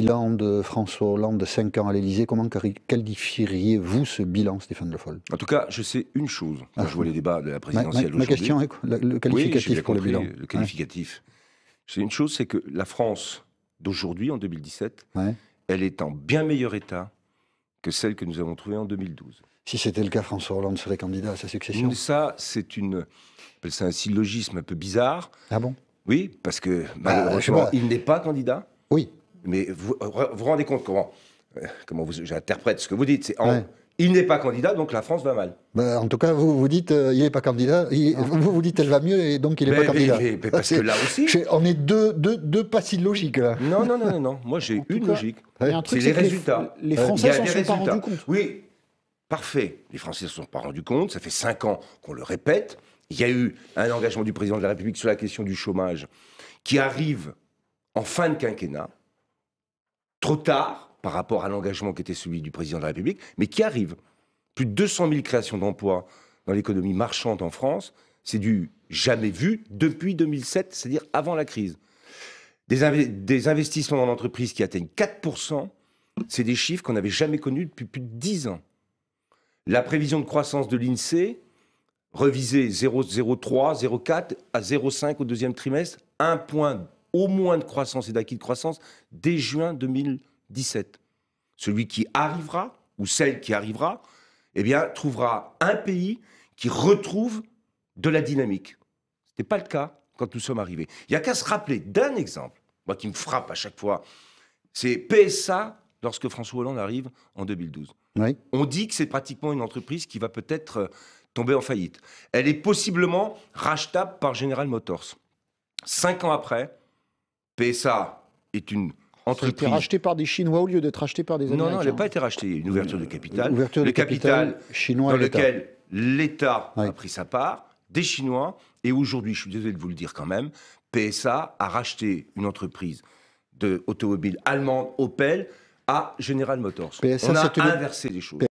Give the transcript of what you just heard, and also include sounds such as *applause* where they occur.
bilan de François Hollande de 5 ans à l'Elysée, comment qualifieriez-vous ce bilan, Stéphane Le Foll En tout cas, je sais une chose. Ah. je vois les débats de la présidentielle aujourd'hui... Ma question est le, qualificatif pour le bilan. Le qualificatif. C'est une chose, c'est que la France d'aujourd'hui, en 2017, elle est en bien meilleur état que celle que nous avons trouvée en 2012. Si c'était le cas, François Hollande serait candidat à sa succession. Mais ça, c'est une, c'est un syllogisme un peu bizarre. Ah bon Oui, parce que bah, malheureusement, il n'est pas candidat mais euh, vous vous, rendez compte comment, euh, comment j'interprète ce que vous dites. C'est Il n'est pas candidat, donc la France va mal. Bah, en tout cas, vous vous dites, euh, il n'est pas candidat. Ah. vous vous dites, elle va mieux, et donc il n'est pas candidat. parce que là aussi, *laughs* on est deux, deux, pas si logiques là. Non, non, non, non, Moi, j'ai *laughs* une logique. c'est les résultats. Les, Français ne se sont pas rendus compte. Oui, parfait. Les Français ne se sont pas rendus compte. Ça fait cinq ans qu'on le répète. Il y a eu un engagement du président de la République sur la question du chômage qui arrive en fin de quinquennat trop tard par rapport à l'engagement qui était celui du président de la République, mais qui arrive. Plus de 200 000 créations d'emplois dans l'économie marchande en France, c'est du jamais vu depuis 2007, c'est-à-dire avant la crise. Des, investissements dans l'entreprise qui atteignent 4 c'est des chiffres qu'on n'avait jamais connus depuis plus de 10 ans. La prévision de croissance de l'INSEE, revisée 0,03, 0,4 à 0,5 au deuxième trimestre, 1,2% au moins de croissance et d'acquis de croissance dès juin 2017. Celui qui arrivera, ou celle qui arrivera, eh bien, trouvera un pays qui retrouve de la dynamique. Ce n'est pas le cas quand nous sommes arrivés. Il n'y a qu'à se rappeler d'un exemple, moi qui me frappe à chaque fois, c'est PSA lorsque François Hollande arrive en 2012. On dit que c'est pratiquement une entreprise qui va peut-être euh, tomber en faillite. Elle est possiblement rachetable par General Motors. Cinq ans après, PSA est une entreprise. rachetée a été rachetée par des Chinois au lieu d'être rachetée par des Américains. Non, non, elle n'a pas été rachetée. Une ouverture de capital. Une ouverture de le capital, chinois dans lequel l'État a pris sa part, des Chinois. Et aujourd'hui, je suis désolé de vous le dire quand même, PSA a racheté une entreprise de automobile allemande, Opel, à General Motors. PSA, On a inversé les choses.